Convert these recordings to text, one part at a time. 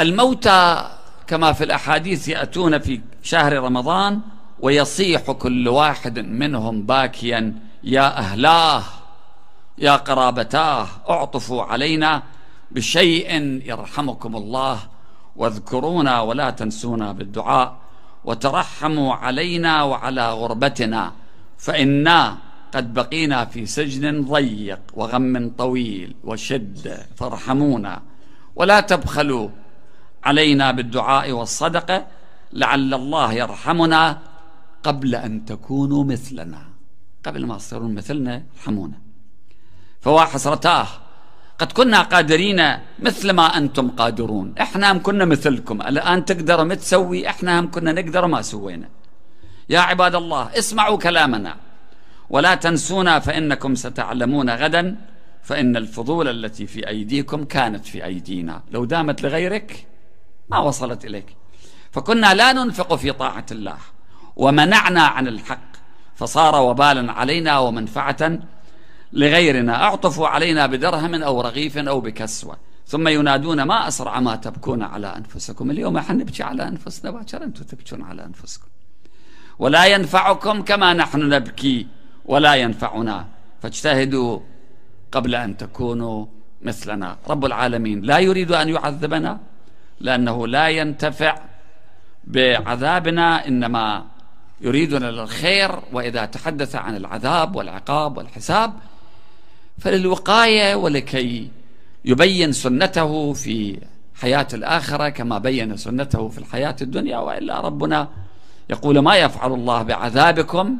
الموتى كما في الأحاديث يأتون في شهر رمضان ويصيح كل واحد منهم باكيا يا أهلاه يا قرابتاه اعطفوا علينا بشيء يرحمكم الله واذكرونا ولا تنسونا بالدعاء وترحموا علينا وعلى غربتنا فإنا قد بقينا في سجن ضيق وغم طويل وشدة فارحمونا ولا تبخلوا علينا بالدعاء والصدقة لعل الله يرحمنا قبل أن تكونوا مثلنا قبل ما تصيرون مثلنا ارحمونا فوا حسرتاه قد كنا قادرين مثل ما أنتم قادرون إحنا هم كنا مثلكم الآن تقدر ما تسوي إحنا هم كنا نقدر ما سوينا يا عباد الله اسمعوا كلامنا ولا تنسونا فإنكم ستعلمون غدا فإن الفضول التي في أيديكم كانت في أيدينا لو دامت لغيرك ما وصلت إليك فكنا لا ننفق في طاعة الله ومنعنا عن الحق فصار وبالا علينا ومنفعة لغيرنا أعطفوا علينا بدرهم أو رغيف أو بكسوة ثم ينادون ما أسرع ما تبكون على أنفسكم اليوم نبكي على أنفسنا باكر أنتم تبكون على أنفسكم ولا ينفعكم كما نحن نبكي ولا ينفعنا فاجتهدوا قبل أن تكونوا مثلنا رب العالمين لا يريد أن يعذبنا لأنه لا ينتفع بعذابنا إنما يريدنا للخير وإذا تحدث عن العذاب والعقاب والحساب فللوقاية ولكي يبين سنته في حياة الآخرة كما بين سنته في الحياة الدنيا وإلا ربنا يقول ما يفعل الله بعذابكم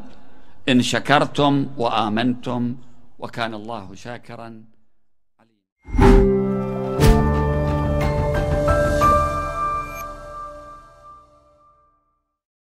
إن شكرتم وآمنتم وكان الله شاكرا